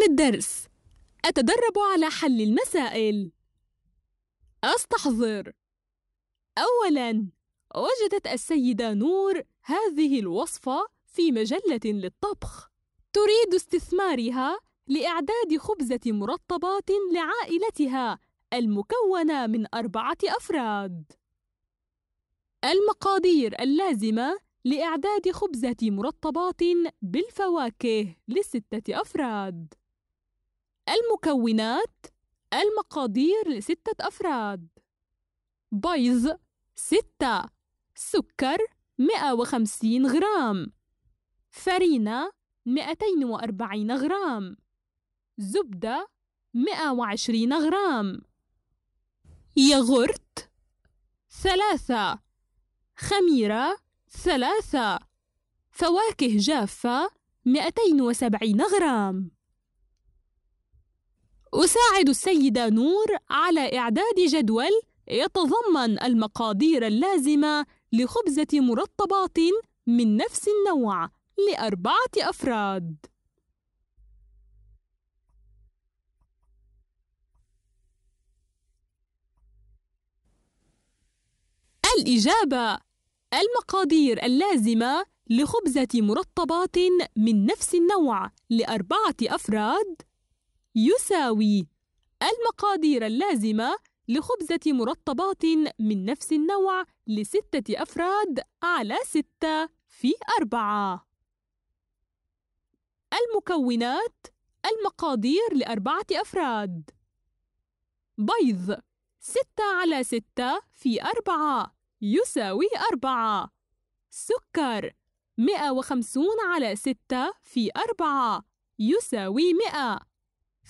أثناء الدرس أتدرب على حل المسائل أستحضر أولاً وجدت السيدة نور هذه الوصفة في مجلة للطبخ تريد استثمارها لإعداد خبزة مرطبات لعائلتها المكونة من أربعة أفراد المقادير اللازمة لإعداد خبزة مرطبات بالفواكه لستة أفراد المكونات المقادير لستة أفراد بيض ستة سكر 150 غرام فرينة 240 غرام زبدة 120 غرام ياغورت ثلاثة خميرة ثلاثة فواكه جافة 270 غرام أساعد السيدة نور على إعداد جدول يتضمن المقادير اللازمة لخبزة مرطبات من نفس النوع لأربعة أفراد. الإجابة المقادير اللازمة لخبزة مرطبات من نفس النوع لأربعة أفراد يساوي المقادير اللازمة لخبزة مرطبات من نفس النوع لستة أفراد على ستة في أربعة المكونات المقادير لأربعة أفراد بيض ستة على ستة في أربعة يساوي أربعة سكر مئة وخمسون على ستة في أربعة يساوي مئة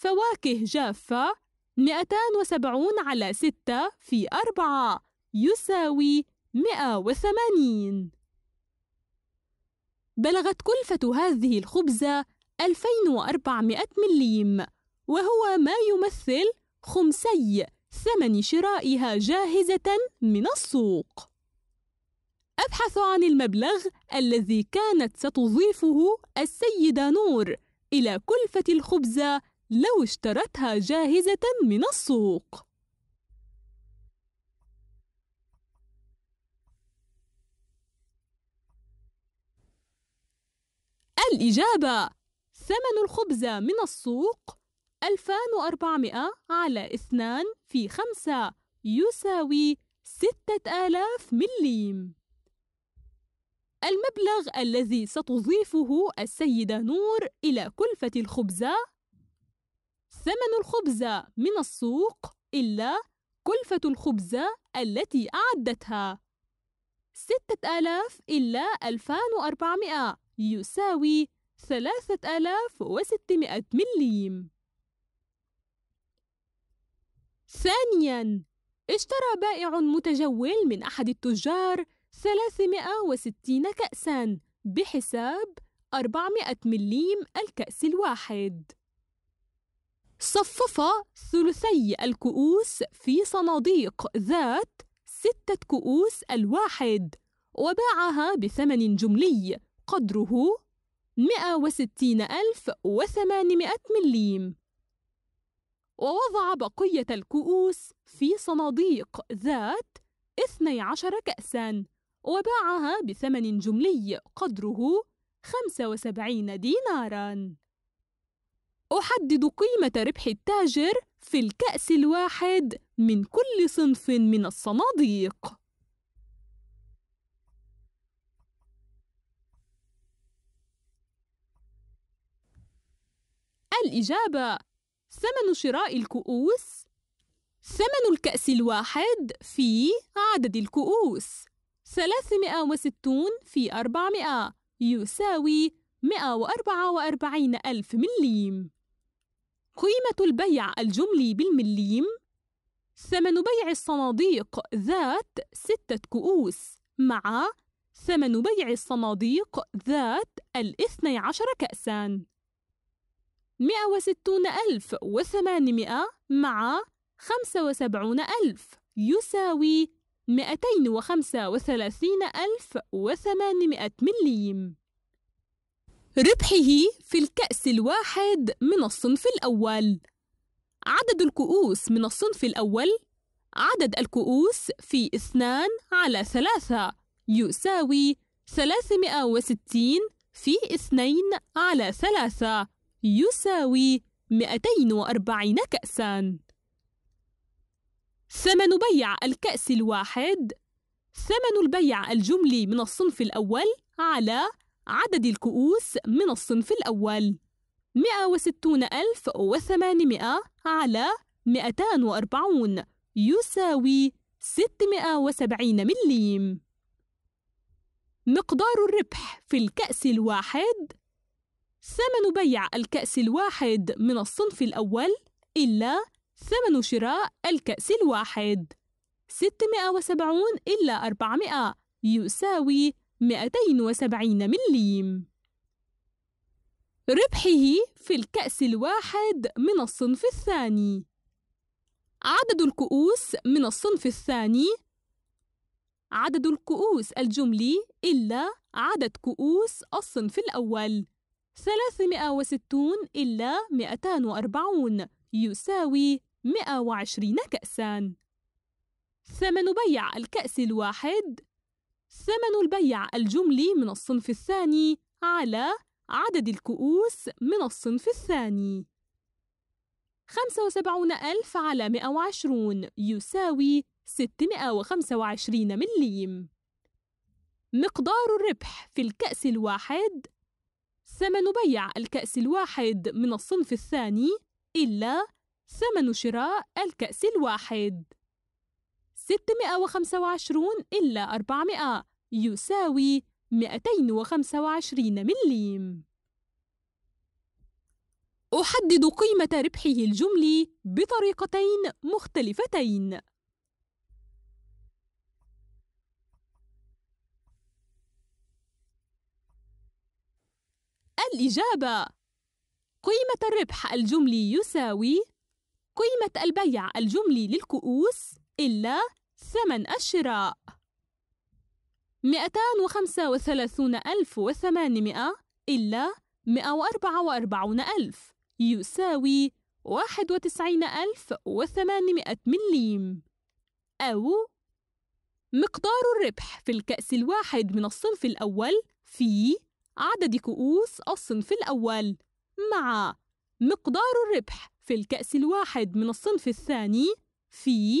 فواكه جافة 270 على 6 في 4 يساوي 180 بلغت كلفة هذه الخبزة 2400 مليم وهو ما يمثل خمسي ثمن شرائها جاهزة من السوق أبحث عن المبلغ الذي كانت ستضيفه السيدة نور إلى كلفة الخبزة لو اشترتها جاهزة من السوق الإجابة ثمن الخبز من السوق 2400 على 2 في 5 يساوي 6000 مليم المبلغ الذي ستضيفه السيدة نور إلى كلفة الخبز ثمن الخبز من السوق إلا كلفة الخبز التي أعدتها ستة آلاف إلا ألفان وأربعمائة يساوي ثلاثة آلاف وستمائة مليم ثانياً اشترى بائع متجول من أحد التجار 360 كأساً بحساب 400 مليم الكأس الواحد صفف ثلثي الكؤوس في صناديق ذات ستة كؤوس الواحد وباعها بثمن جملي قدره 160800 مليم ووضع بقية الكؤوس في صناديق ذات 12 كأساً وباعها بثمن جملي قدره 75 ديناراً أحدد قيمة ربح التاجر في الكأس الواحد من كل صنف من الصناديق الإجابة ثمن شراء الكؤوس ثمن الكأس الواحد في عدد الكؤوس 360 في 400 يساوي 144 ألف مليم قيمة البيع الجملي بالمليم ثمن بيع الصناديق ذات ستة كؤوس مع ثمن بيع الصناديق ذات الاثني عشر كأساً مئة وستون ألف وثمانمائة مع خمسة وسبعون ألف يساوي مئتين وخمسة وثلاثين ألف وثمانمائة مليم ربحه في الكأس الواحد من الصنف الأول عدد الكؤوس من الصنف الأول عدد الكؤوس في اثنان على ثلاثة يساوي 360 في اثنين على ثلاثة يساوي 240 كأساً ثمن بيع الكأس الواحد ثمن البيع الجملي من الصنف الأول على عدد الكؤوس من الصنف الأول 160800 على 240 يساوي 670 مليم مقدار الربح في الكأس الواحد ثمن بيع الكأس الواحد من الصنف الأول إلا ثمن شراء الكأس الواحد 670 إلا 400 يساوي 270 مليم ربحه في الكأس الواحد من الصنف الثاني عدد الكؤوس من الصنف الثاني عدد الكؤوس الجملي إلا عدد كؤوس الصنف الأول 360 إلا 240 يساوي 120 كأساً ثمن بيع الكأس الواحد ثمن البيع الجملي من الصنف الثاني على عدد الكؤوس من الصنف الثاني 75 ألف على 120 يساوي 625 مليم مقدار الربح في الكأس الواحد ثمن بيع الكأس الواحد من الصنف الثاني إلا ثمن شراء الكأس الواحد 625 إلا 400 يساوي 225 مليم أحدد قيمة ربحه الجملي بطريقتين مختلفتين الإجابة قيمة الربح الجملي يساوي قيمة البيع الجملي للكؤوس إلا ثمن الشراء 235800 إلا 144000 يساوي 91800 مليم أو مقدار الربح في الكأس الواحد من الصنف الأول في عدد كؤوس الصنف الأول مع مقدار الربح في الكأس الواحد من الصنف الثاني في